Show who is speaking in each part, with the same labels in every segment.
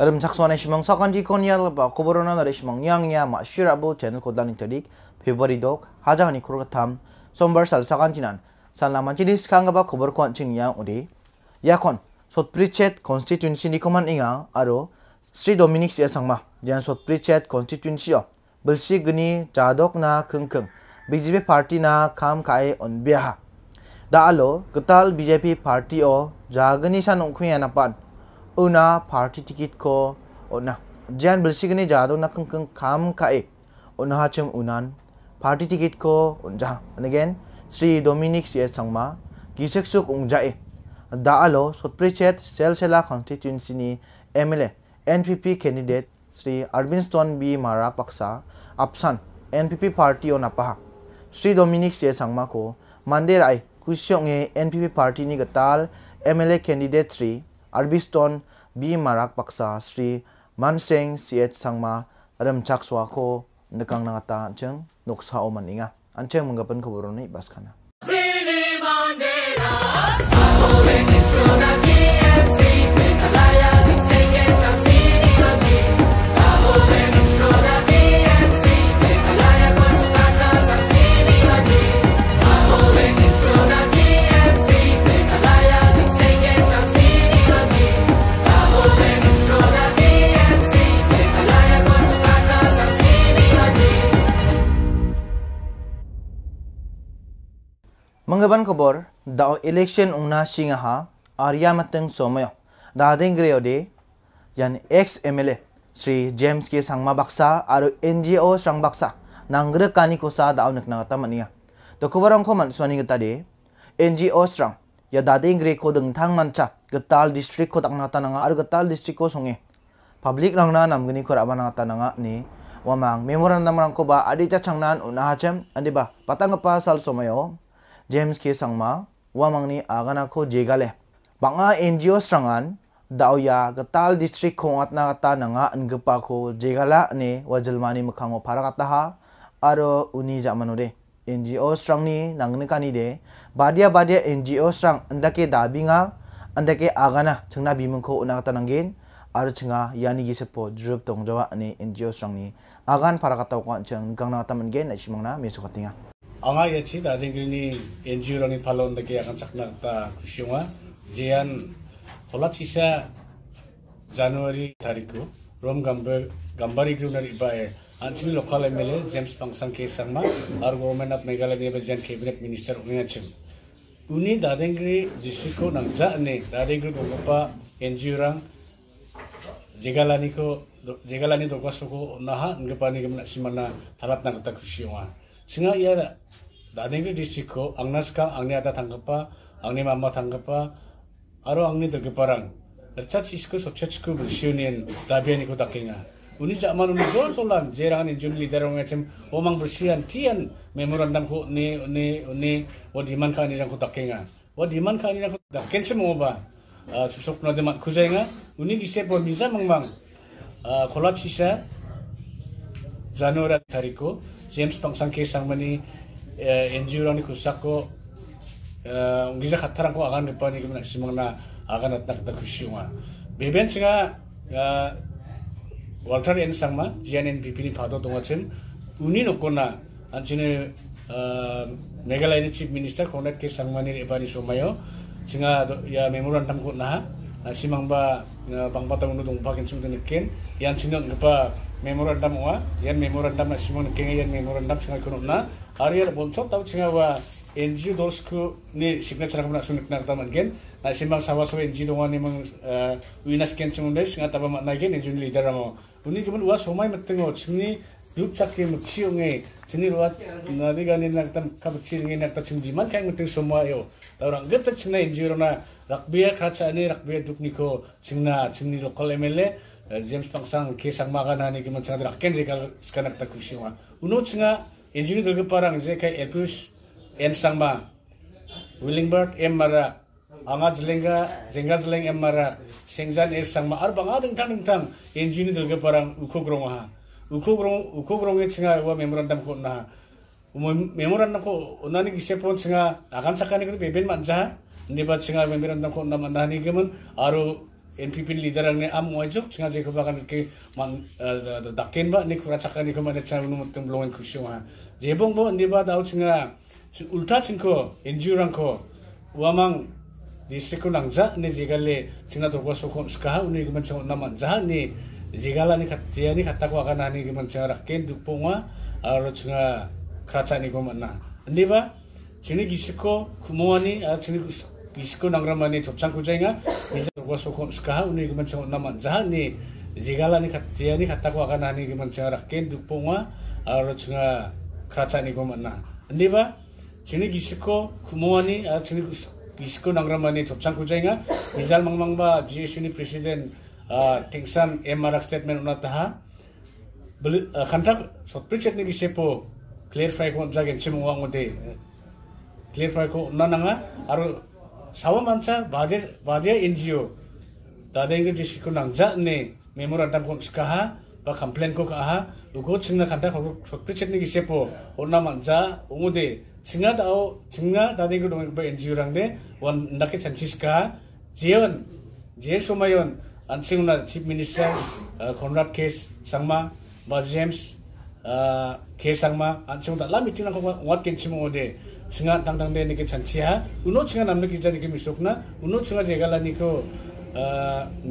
Speaker 1: 여러분 작성한 시명사건 디콘이야 바 코보로나 나래 시명양야 마 쉬라보 제는 고단이 저릭 비버리독 하자하니 코로가탐 sombar salsakan cinan salaman jenis kanggaba kobor kon cinya odi yakon sotprichet constituency ni koman inga aro Sri Dominic sia sangma jan sotprichet constituency o belsi geni jadok na kengkeng BJP party na kam kai on biaha da alo getal BJP party o jagani san ongkhuya napan उना party ticket को ओना जैन बलसीगनी जादो नकं कं काम उनान party ticket को उनजा एंड अगेन श्री डोमिनिक सिय संगमा किसेक सुख उंजाए दालो सोप्रिचेत M L N P P candidate Shri Arbiston B मारा एन पी पी पार्टी ओ नपा श्री डोमिनिक सिय संगमा को मंडे राय P NPP party M L A candidate Shri Arbiston B Marak Paksa Sri Mansing CH Sangma Ram Chakswako Nakang Nangata Ancheng Nuksa Omaninga Ancheng Mungapan Kuburuni Baskana. Bini Bandera, Mengeban kabar dao election singa singaha arya mateng somoyo greyo de yan ex MLA Sri James ke Sangma Baksa aru NGO Sang Baksa nangre kani kosa dau nekna kata mania. To kabar angko man swani kita de NGO Sang ya dadeng grey ko dengthang manca getal district ko takna nanga aru getal district ko songe. Public langna namgni ko rabana nanga ni wamang memorandum rangko ba adita changnan unahachem andiba pa sal somoyo James ke sangma wamangni agana ko jegale banga NGO srangan dauya gatal district ko atna ta nanga ngpa ko jegala ne wajalmani mukhango parakata ha aro uni jamanure NGO strangni kani de badia badia NGO strang andake dabinga andake agana chungna bimungko unakata nangin aro chunga yani gi gisepo drup jawa ne NGO strangni agan parakata ko chang gangna tamangen na simangna mesukatinga
Speaker 2: anga yachi da ding ni NGO rani phalon da ke akan sakna ta khushunga jian khola chisa January tariku rom gambar gambari grunar ibae anchini lokal milih James Pangsang ke sangma ar government of Meghalaya ni bajan cabinet minister unga chim uni dadengri jisiko nang nangja ne dadengri gogopa NGO rang jegalani ko jegalani dokasoko naha ngepani kemna simana talat nang tak khushunga singa ia dari guru di sini angnas kang angni ada tangga pa angni mama tangga pa, apa angni duga parang church isko so churchku bersihin, tapi ini ku takkenya, unik zaman unik dulu soalan, jadi orang yang jumli macam, omang bersihin, tian, memori ku ne ne ne, wadiman kah ini aku takkenya, wadiman kah ini aku takken, siapa, ah susup nanti makhusainya, unik siapa bisa mang mang, ah kolaps siapa, Zanora tariko, James pang sangkis sang NGO rani kusako ungiza khataran ko agan nipa ni gimna simang na agan at nakta kushiyunga. Beben singa Walter N sangma GNNPP ni pado dongachin uni nokona 안치네 메갈라이니 칩 미니스터 코넥 케 상마니 에바니 소마요 징아 야 메모란담 고나 시망바 방바타 운동 동파겐 충드니켄 얀 징능 그바 memorandum wa yan memorandam na simon kenge yan memorandam singa kunumna ari bon chok tau singa wa NGO dosku ni chara kuna sunik na kata mangen na simbang sawa so NGO donga ni mang eh, winas ken des singa taba ma nagen NGO leader amo uni kemen wa somai metengo singni duk chakri mukshi nge sini ruat nadi gani nak tam kabchi nge nak tachim diman kai mateng semua yo orang getak singna NGO rona rakbiya kaca ini rakbiya duk niko singna singni lokal MLA Eh, James pangsang ke sang maga nani ke mancang drak ken jekal skanak tak kusiwa. Uno tsinga enjini dulge parang jekai epus en sang ma. Willingbird em mara anga jelenga jenga jeleng em mara Sengzan, es er sang ma ar banga dengtang dengtang enjini dulge parang uko grong ha. Uko grong uko grong e tsinga wa memorandum ko na. Memorandum ko unani pon tsinga akan sakani ko beben manja. Nibat tsinga memorandum ko na manani gemen aru NPP leader ang ni am w a j u k singa je k o b a kan ke man dakken ba ni kura chakani ko mane chanu m u tum longen kusyo ha jebong bo ni ba dau singa ulta chinko NGO rang ko wamang d i s e ko n a n g za n e jigale singa to ko so ko n ska uni ko man chang naman za ni jigala ni khatia ni khatta ko akan ani ko man chang rakken duponga k w aro singa krachani u ko manna ni ba gisiko s cinga ani cinga i i g a kumo k 진흙 이스코 구멍하니 아 진흙 이스코 낭그라마니 접창 구쟁아 wasokon skahau ni giman song nih jika lah nih ni katia ni katako akan hani giman song raken duponga aro chunga nih ni goman na ba? chini gisiko kumowani aro chini gisiko nangramani topchang mang nijal mangmangba GSU ni president ah, tingsan MRF statement unataha ah, kantak sotprichet ni gisepo clarify ko jagen chimunga ngode clarify ko nananga aro sawam ansa badia badia ngo dadengi disiku nangja ne memo rata kong skaha ba kamplen kong kaha ugo tsinga kanta kong sokri tsinga gisepo ona manza ungu de tsinga tao tsinga dadengi dongi kong ngo rang de wan ndake tsan tsiska jion jion sumayon ansing na chief minister konrad uh, kes sangma ba james uh, kes sangma ansing na lamitin na kong ngot kong ngo de chunga tang tang de n e ke chan chia uno chunga nam ke chan ke misok na uno chunga jegala ni ko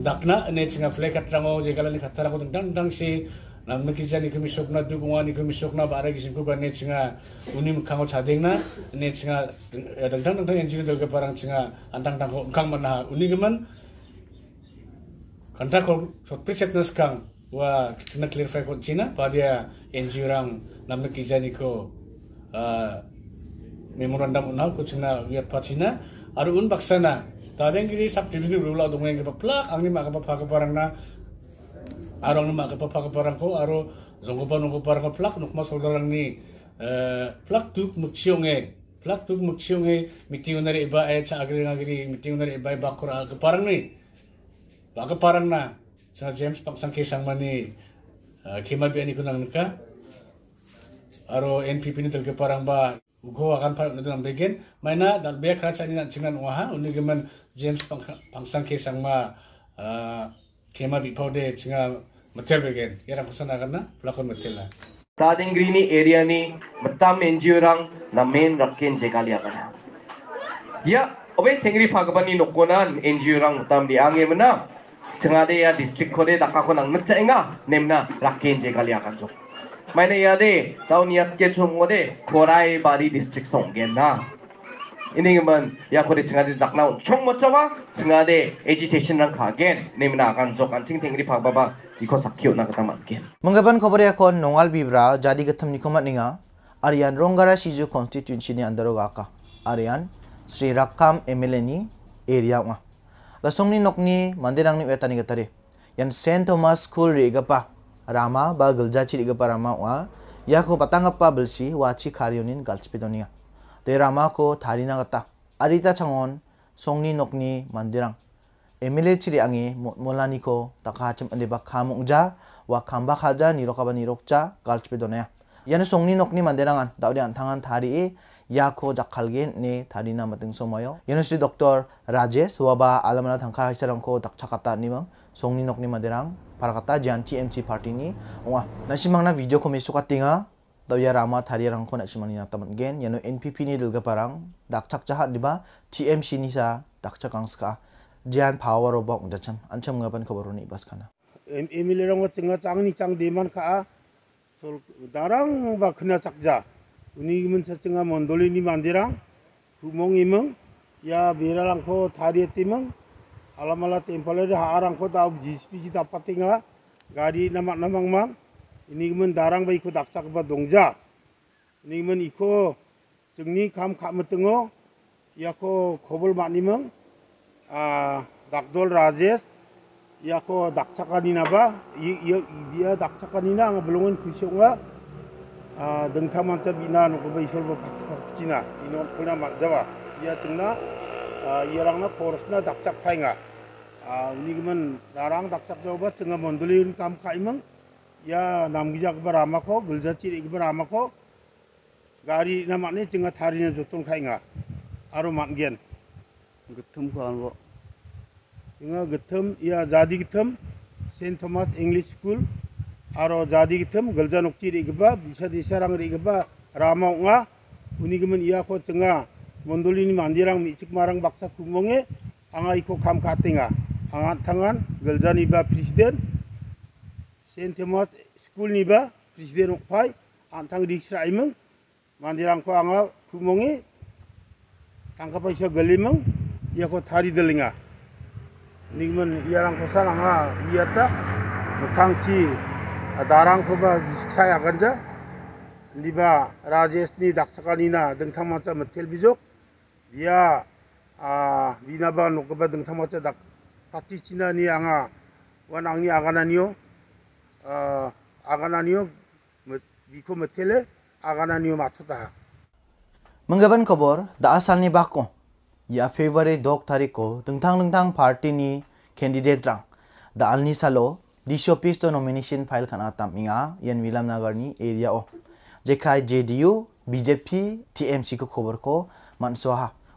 Speaker 2: dakna ne chunga fle katrango jegala ni khatara ko dang dang si nam ke chan ke misok na du gwa ni ke misok na bara gisim ko ba ne chunga unim k a n g o cha deng na ne chunga dang dang dang enjin dol ke parang chunga andang dang ko kang mana uni g a man kanta ko sot pichet nas kang wa kichina clarify china a ko i d 와그 n 클리 n 파이 콘치나 n 디아 엔지오랑 남는 a 자 i 코아 memorandum una kuchina wiat pachina aru un baksana tadeng kiri sub division rula dongeng kepa plak angni ma pa pa ka parangna arong ma ka pa parang ko aro pa nongko parang ko plak nokma solarang ni plak eh, tuk e plak tuk mukchiong e unari iba e eh, cha agri miti unari iba e kura ka parang ni ba parang na sa James paksang kesang mani eh, kema bi ani kunang nika aro NPP ni tel parang ba go akan pak nanti nang begin mana dal kerajaan raja ini nang waha uni james pangsang ke sang ma ah, kema di pau de cina begin ya rang kusan akan na pelakon metel lah negeri ini area ni
Speaker 1: betam NGO rang na main rakin jekali ya Oke, tengri pagabani nokonan NGO rang betam di angin mana? Sengade ya distrik kode takakonang ngecek enggak? Nemna rakin jekali akan tuh. मैंने याद है साउनियत के चुंगोरे कोराई बारी डिस्ट्रिक्ट सोंगे ना 이닝은 야코리 증아대 낙나온 총모쩌와 증아대 에지테이션랑 가겐 네미나 간족 안칭 탱리 박바바 이코 사키오 나가다 맞게 멍가반 커버리 아콘 농알 비브라 자디 같은 니코만 닝아 아리안 롱가라 시주 컨스티튜션이 안더로 가까 아리안 스리 락캄 에멜레니 에리아와 라송니 녹니 만데랑니 웨타니 가타리 얀 센토마스 쿨 리가파 rama ba gulja chi diga parama wa yako b a t a n g a p a b e l s i wachi karyonin galchipidoniya changon ko songni nokni tarina gata arita m a de rama n g l n i ko a k 나갔다 아리타 창 d e ba k 만 a m 에밀레 치리 앙이 몰라니코 다 a 침 안데바 카몽자 와 캄바카자 니로카바 니록자 갈치베도네야 야는 송리 녹니 n 디랑안 다우리 안탕한 다 n i 코 작할겐 네다 a n 마등 소모요 얘는 시 doctor e a antangan tari r i y k jakhalge tarina ne rajesh waba alamana thangkha h i s a r a n g k o dakchakata nimang Song ni maderang, para kata 송민옥 TMC 바라갔다 잔치 MC 파티니 와 나시망나 suka 코미스 카팅아 Tawya Rama Thari Rangko nasi simang nina tamat gen yano NPP ni dilga parang cahat, di diba TMC ni sa dakchak ang ska jian power oba ung ancam ancham ngapan kabaro ni ibas kana
Speaker 3: Emily Rangko tinga chang ni chang man ka sol darang ba khna chakja uni imun sa tinga mondoli ni mandirang humong imang ya bira langko thari timang alamala tempale da haarang ko taw jispi jita patinga gadi namak namang mang, ini men darang bai ko daksak ba dongja ini men iko jengni kam kamatengo yako kobol manimang a ah, dakdol rajesh yako dakchakani naba iya dakchakani na belongon kusyonga ah, dengtamanta bina nukuba isolba pakchina inon kuna makdaba iya cengna 얘랑나 코르스나 닥작 파잉아 아 darang 나랑 닥작 저거 증가 몬돌이 감 카이멍 ya namgijak beramako gulzati ik beramako gari namane tinga tarina jutun khainga aru matgen getum ko anbo tinga getum ya jadi getum saint thomas english school aro jadi getum gulzanokchi rigba bisa disarang rigba ramau nga unigmen iya ko tinga mondolini mandirang mi marang baksa kumonge anga iko kam katinga anga tangan geljani ba presiden sentemat school ni ba presiden pai antang diksra imeng mandirang ko anga kumonge tangka paisa gelimeng ia ko tari delinga nigmen iarang ko saranga iata mukangci adarang ko ba giskaya ganja 니바 dengan 닥차가니나 등탕마자 머텔비족 Ya, ah di naba nuk badeng sama cedak tati cina ni anga wan angi agananiyo oh. ah agananiyo oh, biko metele agananiyo oh, matuta
Speaker 1: menggaban kabar da asal ni bako ya February dok tariko tengtang tengtang party ni candidate rang da alni salo di showpiece to nomination file kana tam inga yan wilam nagar ni area o jekai JDU BJP TMC ko khobar ko man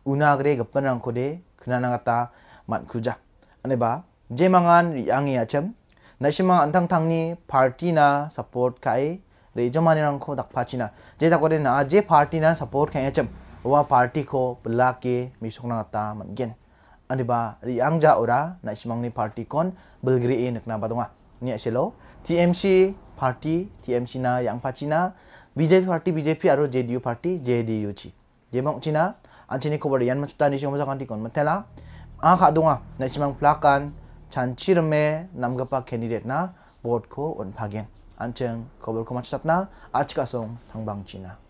Speaker 1: unagre gapan rang kode kunanangata matkuja aneba jemangan yangi achem nashima antang tangni party na support kai रेजोमानी रंग को दखपाचीना जे तकोरे ना जे पार्टी ना सपोर्ट खें चम वा पार्टी को बुला के मिसोंगना ता मनगेन अनिबा रियांग जा ओरा नाइसमंगनि पार्टी कोन बुलग्री ए नकना बादोंगा नि एसेलो टीएमसी पार्टी टीएमसी ना यांग पाचीना बीजेपी पार्टी बीजेपी आरो जेडीयू पार्टी जेडीयू ची जेमोंग चीना Ang i n i k o b a r y a n m a c h u t a n i s h i y a z a kantikon matela. Ang kadunga na simang h plakan chan chirme namgapa k a n d i d a t na board ko on p a g e n Ancheng kobar ko m a c h u t a t na a c h i kasong tangbang China.